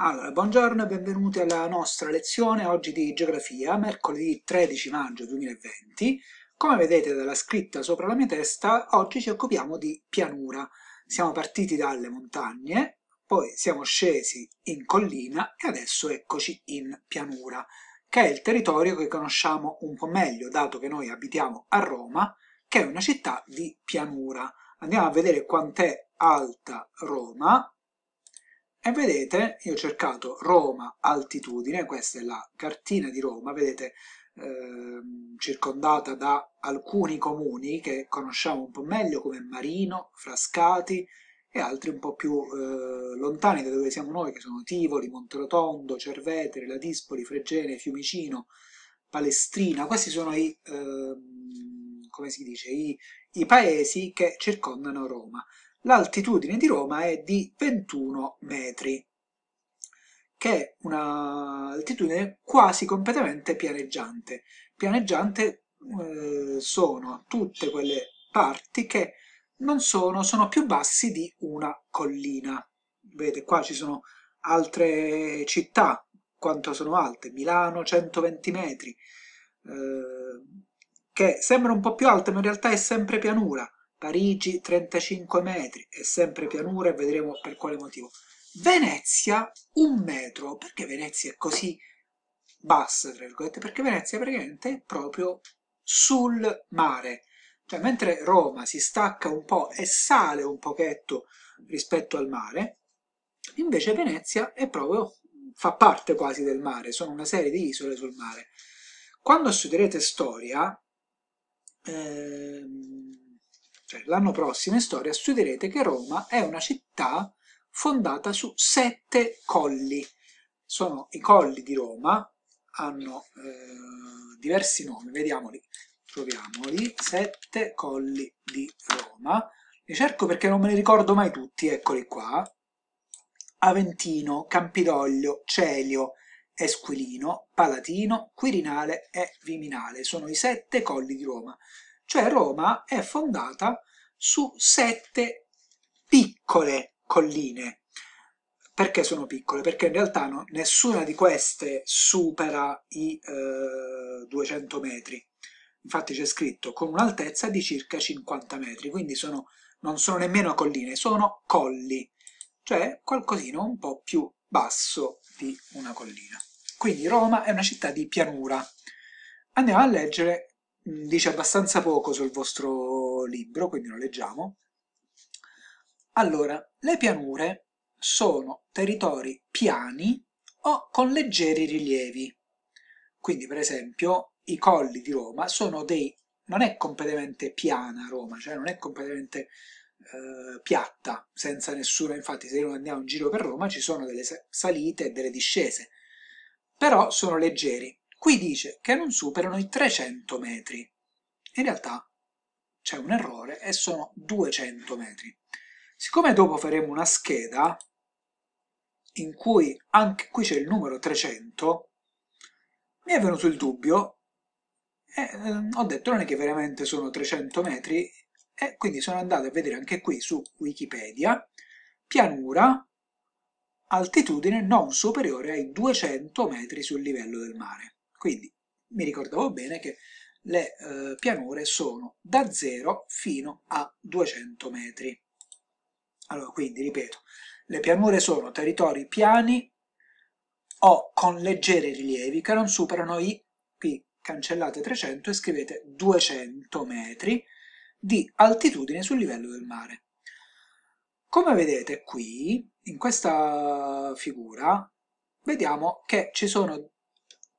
Allora, buongiorno e benvenuti alla nostra lezione oggi di geografia, mercoledì 13 maggio 2020. Come vedete dalla scritta sopra la mia testa, oggi ci occupiamo di pianura. Siamo partiti dalle montagne, poi siamo scesi in collina e adesso eccoci in pianura, che è il territorio che conosciamo un po' meglio, dato che noi abitiamo a Roma, che è una città di pianura. Andiamo a vedere quant'è alta Roma, e vedete, io ho cercato Roma altitudine, questa è la cartina di Roma, vedete ehm, circondata da alcuni comuni che conosciamo un po' meglio come Marino, Frascati e altri un po' più eh, lontani da dove siamo noi che sono Tivoli, Monterotondo, Cervetere, Ladispoli, Fregene, Fiumicino, Palestrina, questi sono i, ehm, dice, i, i paesi che circondano Roma l'altitudine di Roma è di 21 metri, che è un'altitudine quasi completamente pianeggiante. Pianeggiante eh, sono tutte quelle parti che non sono, sono più bassi di una collina. Vedete, qua ci sono altre città, quanto sono alte, Milano 120 metri, eh, che sembrano un po' più alte, ma in realtà è sempre pianura. Parigi 35 metri, è sempre pianura e vedremo per quale motivo. Venezia un metro, perché Venezia è così bassa, tra virgolette, perché Venezia praticamente è proprio sul mare. Cioè, mentre Roma si stacca un po' e sale un pochetto rispetto al mare, invece Venezia è proprio, fa parte quasi del mare, sono una serie di isole sul mare. Quando studierete storia, eh, cioè l'anno prossimo in storia, studierete che Roma è una città fondata su sette colli. Sono i colli di Roma, hanno eh, diversi nomi, vediamoli, troviamoli, sette colli di Roma. Li cerco perché non me li ricordo mai tutti, eccoli qua. Aventino, Campidoglio, Celio, Esquilino, Palatino, Quirinale e Viminale. Sono i sette colli di Roma cioè Roma è fondata su sette piccole colline. Perché sono piccole? Perché in realtà no, nessuna di queste supera i eh, 200 metri. Infatti c'è scritto con un'altezza di circa 50 metri, quindi sono, non sono nemmeno colline, sono colli, cioè qualcosina un po' più basso di una collina. Quindi Roma è una città di pianura. Andiamo a leggere dice abbastanza poco sul vostro libro, quindi lo leggiamo. Allora, le pianure sono territori piani o con leggeri rilievi. Quindi, per esempio, i colli di Roma sono dei... non è completamente piana Roma, cioè non è completamente eh, piatta, senza nessuna... infatti se noi andiamo in giro per Roma ci sono delle salite e delle discese, però sono leggeri. Qui dice che non superano i 300 metri. In realtà c'è un errore e sono 200 metri. Siccome dopo faremo una scheda in cui anche qui c'è il numero 300, mi è venuto il dubbio e ehm, ho detto non è che veramente sono 300 metri e quindi sono andato a vedere anche qui su Wikipedia pianura altitudine non superiore ai 200 metri sul livello del mare. Quindi mi ricordavo bene che le eh, pianure sono da 0 fino a 200 metri. Allora, quindi, ripeto, le pianure sono territori piani o con leggeri rilievi che non superano i, qui cancellate 300 e scrivete 200 metri di altitudine sul livello del mare. Come vedete qui, in questa figura, vediamo che ci sono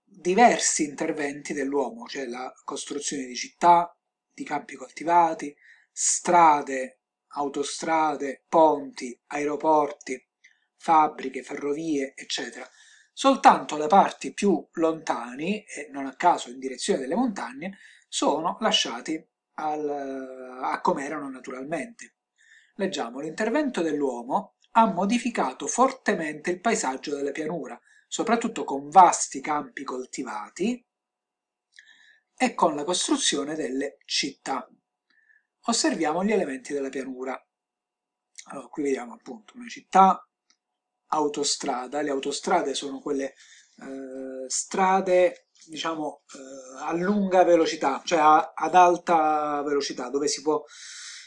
diversi interventi dell'uomo, cioè la costruzione di città, di campi coltivati, strade, autostrade, ponti, aeroporti, fabbriche, ferrovie, eccetera. Soltanto le parti più lontane, e non a caso in direzione delle montagne, sono lasciate al, a come erano naturalmente. Leggiamo, l'intervento dell'uomo ha modificato fortemente il paesaggio della pianura, soprattutto con vasti campi coltivati e con la costruzione delle città. Osserviamo gli elementi della pianura. Allora, qui vediamo appunto una città, autostrada, le autostrade sono quelle eh, strade diciamo eh, a lunga velocità, cioè a, ad alta velocità, dove si può,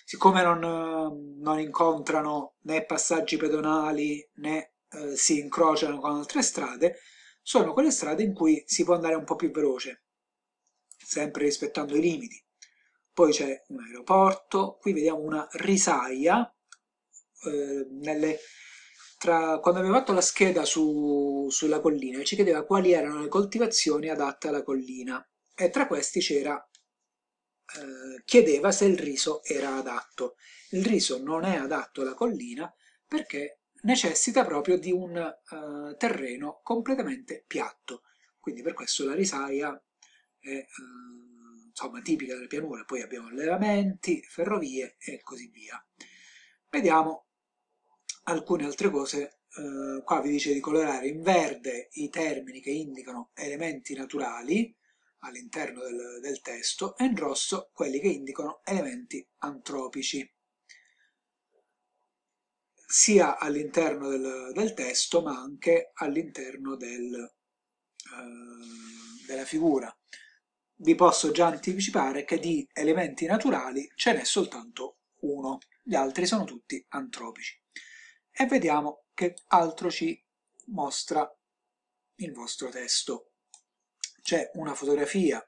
siccome non, non incontrano né passaggi pedonali né eh, si incrociano con altre strade, sono quelle strade in cui si può andare un po' più veloce, sempre rispettando i limiti. Poi c'è un aeroporto, qui vediamo una risaia, eh, nelle, tra, quando abbiamo fatto la scheda su, sulla collina ci chiedeva quali erano le coltivazioni adatte alla collina e tra questi c'era eh, chiedeva se il riso era adatto. Il riso non è adatto alla collina perché necessita proprio di un eh, terreno completamente piatto. Quindi per questo la risaia è eh, insomma, tipica delle pianure, poi abbiamo allevamenti, ferrovie e così via. Vediamo alcune altre cose, eh, qua vi dice di colorare in verde i termini che indicano elementi naturali all'interno del, del testo e in rosso quelli che indicano elementi antropici sia all'interno del, del, testo ma anche all'interno del, eh, della figura. Vi posso già anticipare che di elementi naturali ce n'è soltanto uno, gli altri sono tutti antropici. E vediamo che altro ci mostra il vostro testo. C'è una fotografia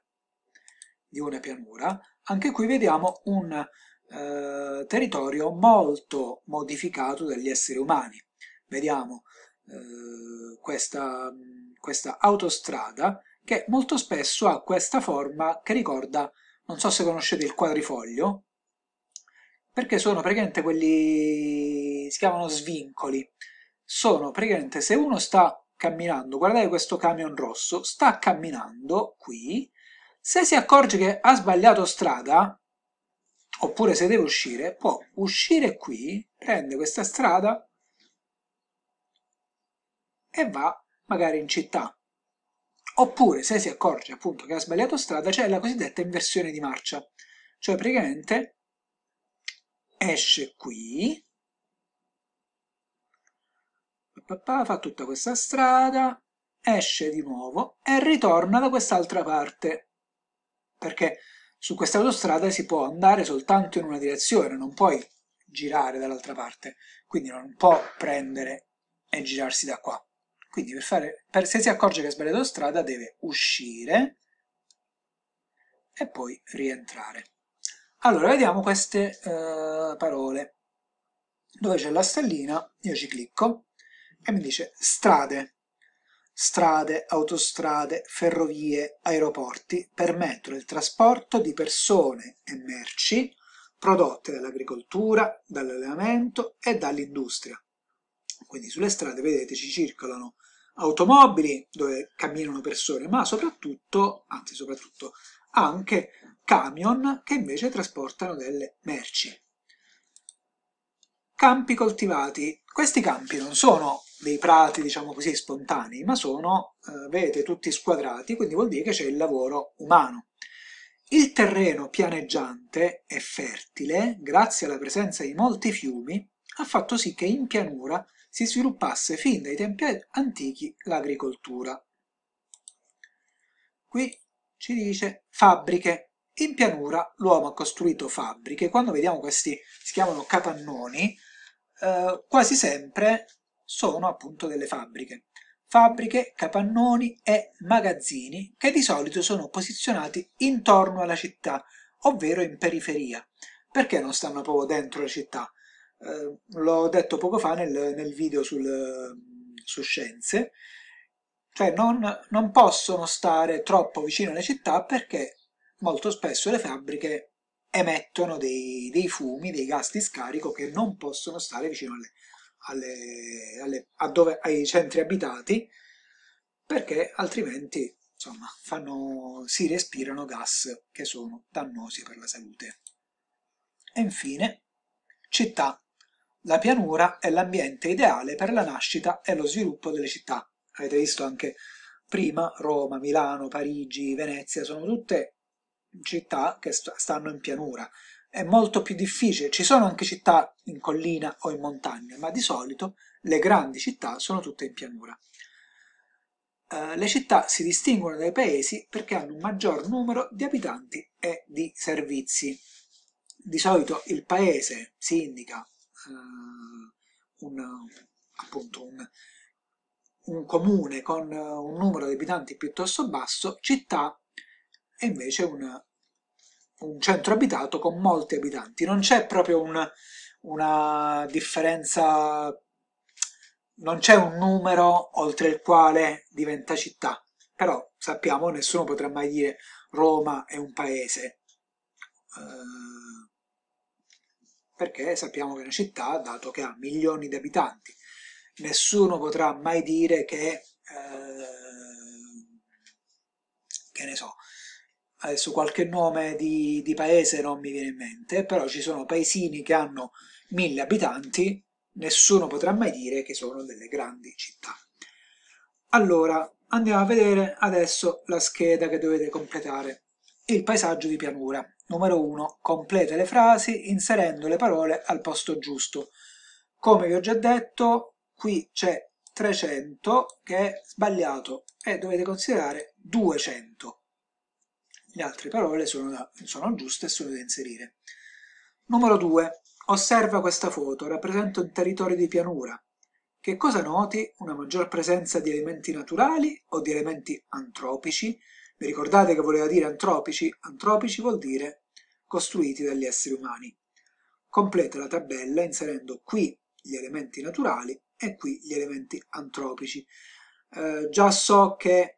di una pianura, anche qui vediamo un eh, territorio molto modificato dagli esseri umani. Vediamo eh, questa, questa autostrada che molto spesso ha questa forma che ricorda, non so se conoscete il quadrifoglio, perché sono praticamente quelli, si chiamano svincoli, sono praticamente se uno sta camminando, guardate questo camion rosso, sta camminando qui, se si accorge che ha sbagliato strada, oppure se deve uscire, può uscire qui, prende questa strada e va magari in città. Oppure, se si accorge appunto che ha sbagliato strada, c'è la cosiddetta inversione di marcia. Cioè, praticamente esce qui, fa tutta questa strada, esce di nuovo e ritorna da quest'altra parte. Perché su questa autostrada si può andare soltanto in una direzione, non puoi girare dall'altra parte, quindi non può prendere e girarsi da qua. Quindi per fare, per, se si accorge che ha sbagliato strada deve uscire e poi rientrare. Allora, vediamo queste uh, parole. Dove c'è la stellina, io ci clicco e mi dice strade. Strade, autostrade, ferrovie, aeroporti permettono il trasporto di persone e merci prodotte dall'agricoltura, dall'allevamento e dall'industria. Quindi sulle strade, vedete, ci circolano automobili dove camminano persone, ma soprattutto, anzi soprattutto, anche camion che invece trasportano delle merci. Campi coltivati. Questi campi non sono dei prati, diciamo così, spontanei, ma sono, eh, vedete, tutti squadrati, quindi vuol dire che c'è il lavoro umano. Il terreno pianeggiante e fertile, grazie alla presenza di molti fiumi, ha fatto sì che in pianura si sviluppasse fin dai tempi antichi l'agricoltura. Qui ci dice fabbriche. In pianura l'uomo ha costruito fabbriche. Quando vediamo questi, si chiamano capannoni, eh, quasi sempre sono appunto delle fabbriche. Fabbriche, capannoni e magazzini che di solito sono posizionati intorno alla città, ovvero in periferia. Perché non stanno proprio dentro la città? Eh, l'ho detto poco fa nel, nel video sul, su Scienze, cioè non, non possono stare troppo vicino alle città perché molto spesso le fabbriche emettono dei, dei, fumi, dei gas di scarico che non possono stare vicino alle, alle, alle, dove, ai centri abitati perché altrimenti insomma, fanno, si respirano gas che sono dannosi per la salute. E infine, città. La pianura è l'ambiente ideale per la nascita e lo sviluppo delle città. Avete visto anche prima Roma, Milano, Parigi, Venezia, sono tutte città che st stanno in pianura. È molto più difficile, ci sono anche città in collina o in montagna, ma di solito le grandi città sono tutte in pianura. Uh, le città si distinguono dai paesi perché hanno un maggior numero di abitanti e di servizi. Di solito il paese si indica uh, un, appunto un, un comune con un numero di abitanti piuttosto basso, città è invece una, un centro abitato con molti abitanti. Non c'è proprio una, una differenza, non c'è un numero oltre il quale diventa città, però sappiamo nessuno potrà mai dire Roma è un paese. Eh, perché sappiamo che è una città, dato che ha milioni di abitanti, nessuno potrà mai dire che, eh, che ne so, adesso qualche nome di, di, paese non mi viene in mente, però ci sono paesini che hanno mille abitanti, nessuno potrà mai dire che sono delle grandi città. Allora, andiamo a vedere adesso la scheda che dovete completare. Il paesaggio di pianura. Numero 1. Complete le frasi inserendo le parole al posto giusto. Come vi ho già detto, qui c'è 300 che è sbagliato e dovete considerare 200. Le altre parole sono, da, sono giuste e sono da inserire. Numero 2. Osserva questa foto, rappresenta un territorio di pianura. Che cosa noti? Una maggior presenza di elementi naturali o di elementi antropici? Vi ricordate che voleva dire antropici? Antropici vuol dire costruiti dagli esseri umani. Completa la tabella inserendo qui gli elementi naturali e qui gli elementi antropici. Eh, già so che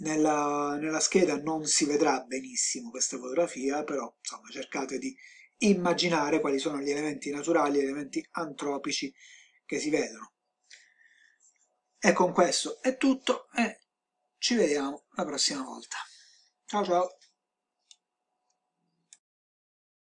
nella, nella, scheda non si vedrà benissimo questa fotografia, però insomma, cercate di immaginare quali sono gli elementi naturali, gli elementi antropici che si vedono. E con questo è tutto e ci vediamo la prossima volta. Ciao ciao!